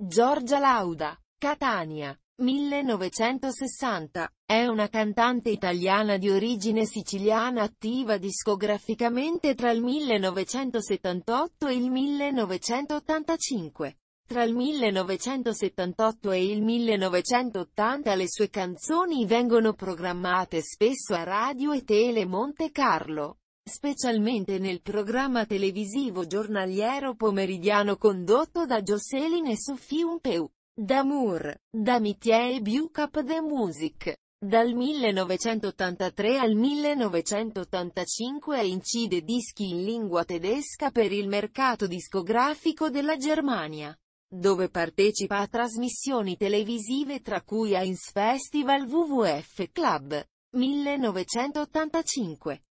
Giorgia Lauda, Catania, 1960, è una cantante italiana di origine siciliana attiva discograficamente tra il 1978 e il 1985. Tra il 1978 e il 1980 le sue canzoni vengono programmate spesso a radio e tele Monte Carlo specialmente nel programma televisivo giornaliero pomeridiano condotto da Jocelyn e Sophie Umpeu, da Moore, da Mithier e Bucap de Music. Dal 1983 al 1985 incide dischi in lingua tedesca per il mercato discografico della Germania, dove partecipa a trasmissioni televisive tra cui Heinz Festival WWF Club, 1985.